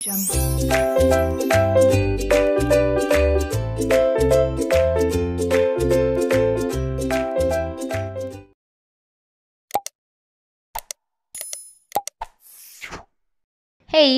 Hey,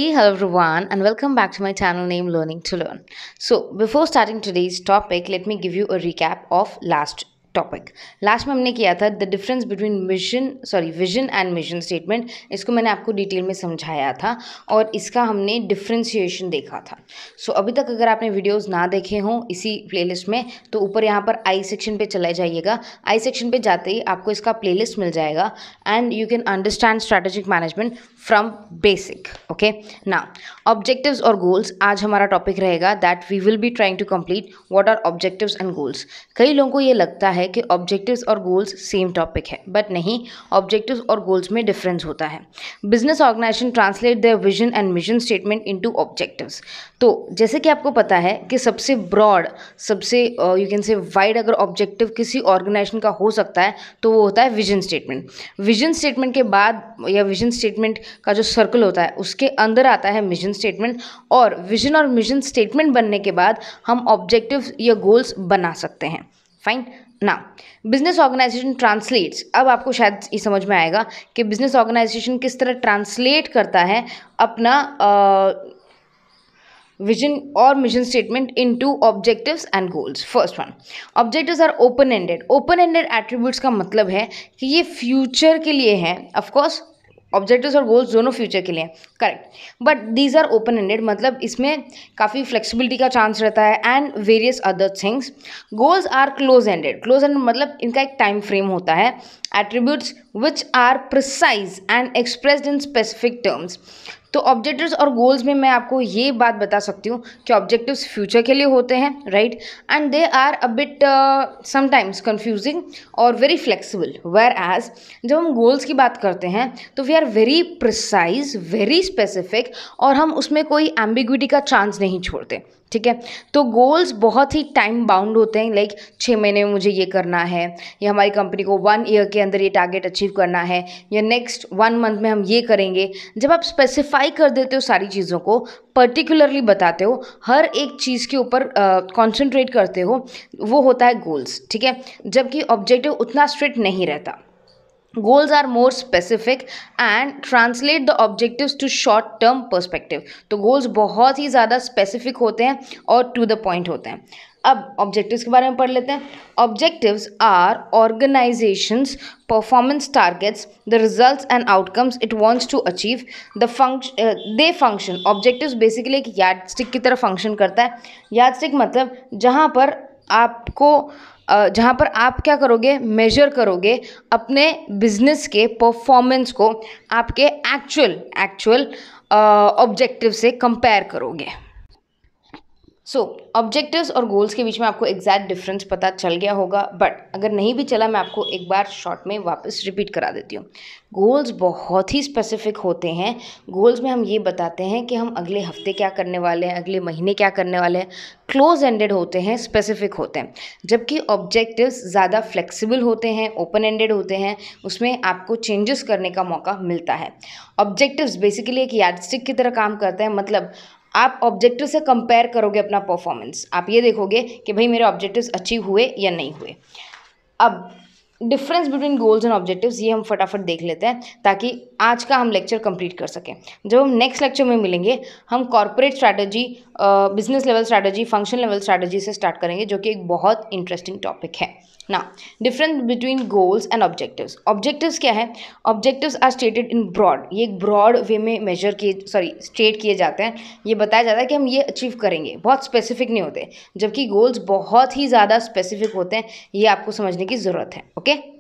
hello everyone, and welcome back to my channel name Learning to Learn. So, before starting today's topic, let me give you a recap of last topic last में हमने किया था the difference between mission sorry vision and mission statement इसको मैंने आपको detail में समझाया था और इसका हमने डिफ्रेंशिएशन देखा था सो so, अभी तक अगर आपने वीडियोस ना देखे हों इसी प्लेलिस्ट में तो ऊपर यहाँ पर आई सेक्शन पे चले जाइएगा आई सेक्शन पे जाते ही आपको इसका प्ले मिल जाएगा and you can understand strategic management from basic okay ना ऑब्जेक्टिव और गोल्स आज हमारा टॉपिक रहेगा that we will be trying to complete what are objective and goals कई लोगों को ये लगता है है कि ऑब्जेक्टिव्स और गोल्स सेम टॉपिक है बट नहीं ऑब्जेक्टिव्स और गोल्स में डिफरेंस होता है business organisation translate their vision and mission statement into objectives तो जैसे कि आपको पता है कि सबसे ब्रॉड सबसे यू कैन से वाइड अगर ऑब्जेक्टिव किसी ऑर्गेनाइजेशन का हो सकता है तो वो होता है विजन स्टेटमेंट विजन स्टेटमेंट के बाद या विजन स्टेटमेंट का जो सर्कल होता है उसके अंदर आता है मिशन स्टेटमेंट और विजन और मिशन स्टेटमेंट बनने के बाद हम ऑब्जेक्टिव या गोल्स बना सकते हैं फाइन ना बिजनेस ऑर्गेनाइजेशन ट्रांसलेट्स अब आपको शायद ये समझ में आएगा कि बिजनेस ऑर्गेनाइजेशन किस तरह ट्रांसलेट करता है अपना विजन और mission statement into objective and goals first one objective are open ended open ended attributes का मतलब है कि ये फ्यूचर के लिए हैं ऑफकोर्स ऑब्जेक्टिव्स और गोल्स दोनों फ्यूचर के लिए correct but these are open ended मतलब इसमें काफ़ी फ्लेक्सिबिलिटी का चांस रहता है and various other things goals are close ended close end मतलब इनका एक टाइम फ्रेम होता है attributes which are precise and expressed in specific terms तो ऑब्जेक्टिव्स और गोल्स में मैं आपको ये बात बता सकती हूँ कि ऑब्जेक्टिव्स फ्यूचर के लिए होते हैं right and they are a bit sometimes confusing और वेरी फ्लेक्सिबल वेयर एज जब हम गोल्स की बात करते हैं तो we are very precise very specific और हम उसमें कोई एम्बिग्विटी का चांस नहीं छोड़ते ठीक है तो गोल्स बहुत ही टाइम बाउंड होते हैं लाइक छः महीने में मुझे ये करना है या हमारी कंपनी को वन ईयर के के अंदर ये टारगेट अचीव करना है या नेक्स्ट वन मंथ में हम ये करेंगे जब आप स्पेसिफाई कर देते हो सारी चीज़ों को पर्टिकुलरली बताते हो हर एक चीज़ के ऊपर कॉन्सेंट्रेट करते हो वो होता है गोल्स ठीक है जबकि ऑब्जेक्टिव उतना स्ट्रिक्ट नहीं रहता goals are more specific and translate the objective to short term perspective तो गोल्स बहुत ही ज़्यादा स्पेसिफिक होते हैं और टू द पॉइंट होते हैं अब ऑब्जेक्टिव्स के बारे में पढ़ लेते हैं objectives are organisations performance targets the results and outcomes it wants to achieve the function they function objectives basically एक याद की तरह फंक्शन करता है याद मतलब जहाँ पर आपको जहाँ पर आप क्या करोगे मेजर करोगे अपने बिजनेस के परफॉर्मेंस को आपके एक्चुअल एक्चुअल ऑब्जेक्टिव से कंपेयर करोगे सो ऑब्जेक्टिव्स और गोल्स के बीच में आपको एग्जैक्ट डिफरेंस पता चल गया होगा बट अगर नहीं भी चला मैं आपको एक बार शॉर्ट में वापस रिपीट करा देती हूँ गोल्स बहुत ही स्पेसिफिक होते हैं गोल्स में हम ये बताते हैं कि हम अगले हफ्ते क्या करने वाले हैं अगले महीने क्या करने वाले हैं क्लोज एंडेड होते हैं स्पेसिफिक होते हैं जबकि ऑब्जेक्टिव्स ज़्यादा फ्लेक्सिबल होते हैं ओपन एंडेड होते हैं उसमें आपको चेंजेस करने का मौका मिलता है ऑब्जेक्टिव्स बेसिकली एक यार्डस्टिक की तरह काम करते हैं मतलब आप ऑब्जेक्टिव से कंपेयर करोगे अपना परफॉर्मेंस आप ये देखोगे कि भाई मेरे ऑब्जेक्टिव्स अचीव हुए या नहीं हुए अब difference between goals and objectives ये हम फटाफट देख लेते हैं ताकि आज का हम लेक्चर कंप्लीट कर सकें जब हम नेक्स्ट लेक्चर में मिलेंगे हम corporate strategy business level strategy function level strategy से स्टार्ट करेंगे जो कि एक बहुत इंटरेस्टिंग टॉपिक है ना difference between goals and objectives objectives क्या है objectives are stated in broad ये एक ब्रॉड वे में मेजर किए सॉरी स्टेट किए जाते हैं ये बताया जाता है कि हम ये अचीव करेंगे बहुत स्पेसिफिक नहीं होते जबकि गोल्स बहुत ही ज़्यादा स्पेसिफिक होते हैं ये आपको समझने की ज़रूरत है okay okay?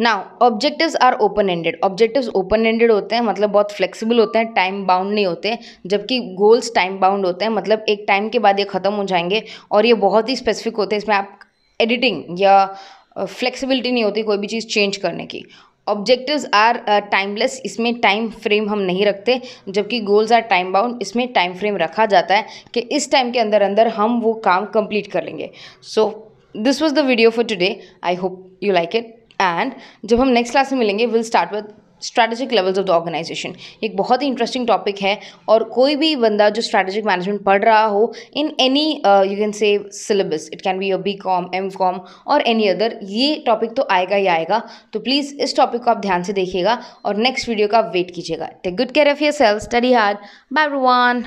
Now objectives are open ended objectives open ended होते हैं मतलब बहुत फ्लेक्सिबल होते हैं टाइम बाउंड नहीं होते जबकि गोल्स टाइम बाउंड होते हैं मतलब एक टाइम के बाद ये ख़त्म हो जाएंगे और ये बहुत ही स्पेसिफिक होते हैं इसमें आप एडिटिंग या फ्लेक्सिबिलिटी नहीं होती कोई भी चीज़ चेंज करने की ऑब्जेक्टिव्स आर टाइमलेस इसमें टाइम फ्रेम हम नहीं रखते जबकि गोल्स आर टाइम बाउंड इसमें टाइम फ्रेम रखा जाता है कि इस टाइम के अंदर अंदर हम वो काम कंप्लीट कर लेंगे so this was the video for today I hope you like it and जब हम नेक्स्ट क्लास में मिलेंगे will start with strategic levels of the organisation एक बहुत ही इंटरेस्टिंग टॉपिक है और कोई भी बंदा जो स्ट्रैटेजिक मैनेजमेंट पढ़ रहा हो in any you can say syllabus it can be your B com M com और एनी अदर ये टॉपिक तो आएगा ही आएगा तो प्लीज़ इस टॉपिक को आप ध्यान से देखिएगा और नेक्स्ट वीडियो का वेट कीजिएगा take good care of yourself study hard bye one